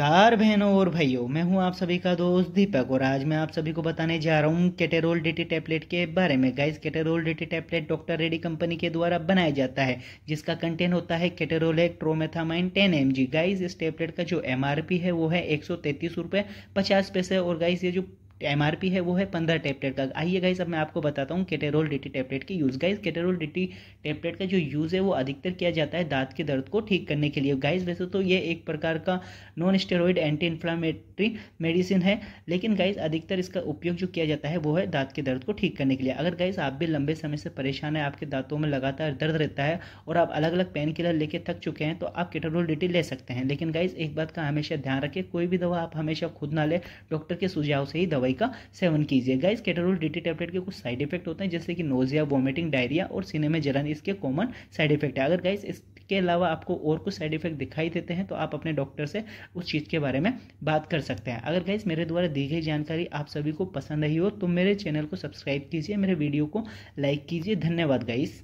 नमस्कार बहनों और भाइयों मैं हूं आप सभी का दोस्त दीपक और आज मैं आप सभी को बताने जा रहा हूं केटेरोल डीटी टैबलेट के बारे में guys Ketorol DT tablet doctor Reddy company के द्वारा बनाया जाता है जिसका कंटेंट होता है केटेरोल एक ट्रोमेथामाइन टेन एम गाइस इस टैबलेट का जो एम है वो है एक सौ पैसे और गाइस ये जो एम है वो है पंद्रह टेपलेट का आइए गाइस अब मैं आपको बताता हूँ केटेरोल डी टेपलेट की use guys Ketorol D tablet का जो यूज़ है वो अधिकतर किया जाता है दांत के दर्द को ठीक करने के लिए गाइस वैसे तो ये एक प्रकार का non steroid anti inflammatory medicine है लेकिन गाइस अधिकतर इसका उपयोग जो किया जाता है वो है दांत के दर्द को ठीक करने के लिए अगर गाइस आप भी लंबे समय से परेशान है आपके दांतों में लगातार दर्द रहता है और आप अलग अलग पेन किलर लेके थक चुके हैं तो आप केटेरोल डिटी ले सकते हैं लेकिन गाइज एक बात का हमेशा ध्यान रखें कोई भी दवा आप हमेशा खुद ना लें डॉक्टर के सुझाव से ही दवाई दवाई का सेवन कीजिए गाइस कैटरोल डीटी टैबलेट के कुछ साइड इफेक्ट होते हैं जैसे कि नोजिया वोमिटिंग डायरिया और सीने में जलन इसके कॉमन साइड इफेक्ट है अगर गाइस इसके अलावा आपको और कुछ साइड इफेक्ट दिखाई देते हैं तो आप अपने डॉक्टर से उस चीज़ के बारे में बात कर सकते हैं अगर गाइस मेरे द्वारा दी गई जानकारी आप सभी को पसंद आई हो तो मेरे चैनल को सब्सक्राइब कीजिए मेरे वीडियो को लाइक कीजिए धन्यवाद गाइस